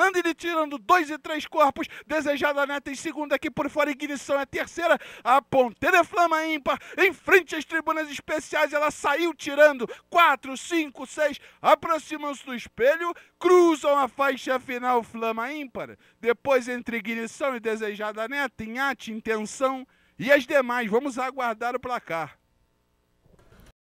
Ande lhe tirando dois e três corpos. Desejada neta em segunda, aqui por fora, ignição é terceira. A ponteira é flama ímpar. Em frente às tribunas especiais, ela saiu tirando. Quatro, cinco, seis. Aproximam-se do espelho, cruzam a faixa final flama ímpar. Depois, entre ignição e desejada neta, em intenção e as demais. Vamos aguardar o placar.